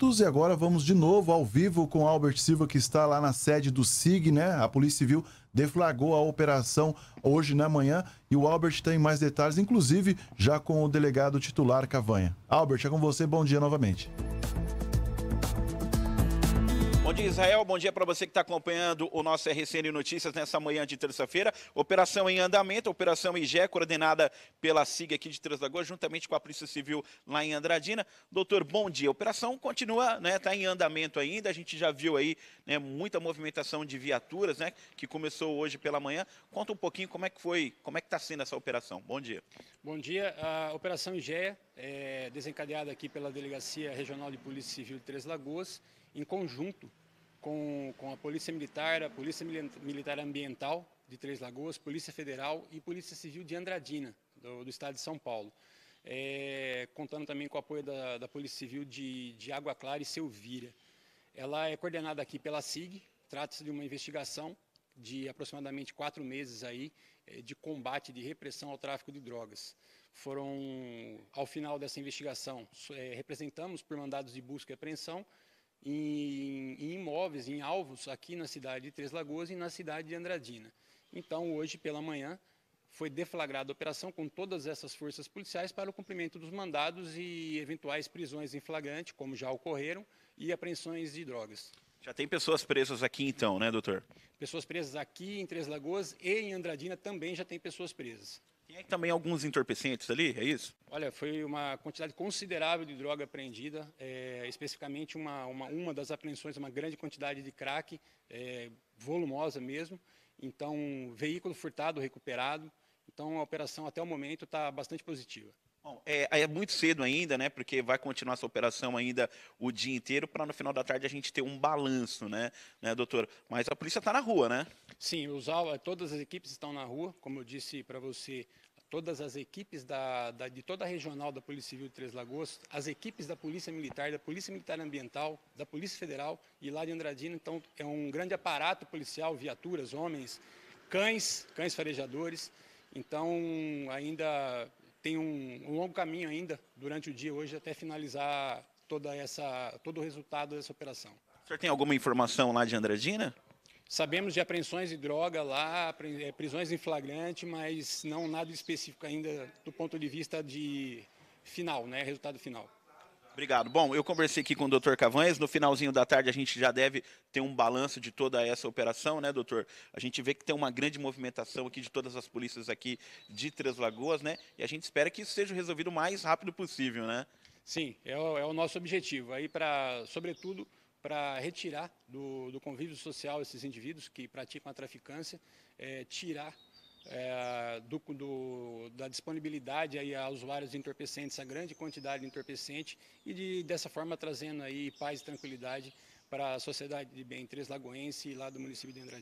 E agora vamos de novo ao vivo com Albert Silva, que está lá na sede do SIG, né? A Polícia Civil deflagrou a operação hoje na manhã e o Albert tem mais detalhes, inclusive já com o delegado titular Cavanha. Albert, é com você, bom dia novamente. Bom dia, Israel. Bom dia para você que está acompanhando o nosso RCN Notícias nessa manhã de terça-feira. Operação em andamento, Operação IGE, coordenada pela SIG aqui de Três Lagoas, juntamente com a Polícia Civil lá em Andradina. Doutor, bom dia. A operação continua, né? Está em andamento ainda. A gente já viu aí né, muita movimentação de viaturas, né? Que começou hoje pela manhã. Conta um pouquinho como é que foi, como é que está sendo essa operação. Bom dia. Bom dia. A Operação IGE é, desencadeada aqui pela Delegacia Regional de Polícia Civil de Três Lagoas, em conjunto com, com a Polícia Militar, a Polícia Militar Ambiental de Três Lagoas, Polícia Federal e Polícia Civil de Andradina, do, do estado de São Paulo. É, contando também com o apoio da, da Polícia Civil de, de Água Clara e Selvira. Ela é coordenada aqui pela SIG, trata-se de uma investigação de aproximadamente quatro meses aí eh, de combate, de repressão ao tráfico de drogas. Foram, ao final dessa investigação, eh, representamos por mandados de busca e apreensão em, em imóveis, em alvos aqui na cidade de Três Lagoas e na cidade de Andradina. Então, hoje pela manhã, foi deflagrada a operação com todas essas forças policiais para o cumprimento dos mandados e eventuais prisões em flagrante, como já ocorreram, e apreensões de drogas. Já tem pessoas presas aqui então, né, doutor? Pessoas presas aqui em Três Lagoas e em Andradina também já tem pessoas presas. Tem também alguns entorpecentes ali, é isso? Olha, foi uma quantidade considerável de droga apreendida, é, especificamente uma, uma, uma das apreensões, uma grande quantidade de crack, é, volumosa mesmo. Então, veículo furtado, recuperado. Então, a operação até o momento está bastante positiva. Bom, é, é, muito cedo ainda, né? Porque vai continuar essa operação ainda o dia inteiro para no final da tarde a gente ter um balanço, né, né doutor? Mas a polícia está na rua, né? Sim, os, eh, todas as equipes estão na rua, como eu disse para você. Todas as equipes da, da, de toda a regional da Polícia Civil de Três Lagoas, as equipes da Polícia Militar, da Polícia Militar Ambiental, da Polícia Federal e lá de Andradina, então é um grande aparato policial, viaturas, homens, cães, cães farejadores. Então ainda tem um, um longo caminho ainda durante o dia hoje até finalizar toda essa, todo o resultado dessa operação. O senhor tem alguma informação lá de Andradina? Sabemos de apreensões de droga lá, eh, prisões em flagrante, mas não nada específico ainda do ponto de vista de final, né, resultado final. Obrigado. Bom, eu conversei aqui com o Dr. Cavanhas. No finalzinho da tarde, a gente já deve ter um balanço de toda essa operação, né, doutor? A gente vê que tem uma grande movimentação aqui de todas as polícias aqui de Três Lagoas, né? E a gente espera que isso seja resolvido o mais rápido possível, né? Sim, é o, é o nosso objetivo. Aí, para, sobretudo, para retirar do, do, convívio social esses indivíduos que praticam a traficância, é, tirar é, do, do, da disponibilidade aí a usuários de entorpecentes, a grande quantidade de entorpecente, e de, dessa forma trazendo aí paz e tranquilidade para a sociedade de bem Três Lagoense e lá do município de Andrade.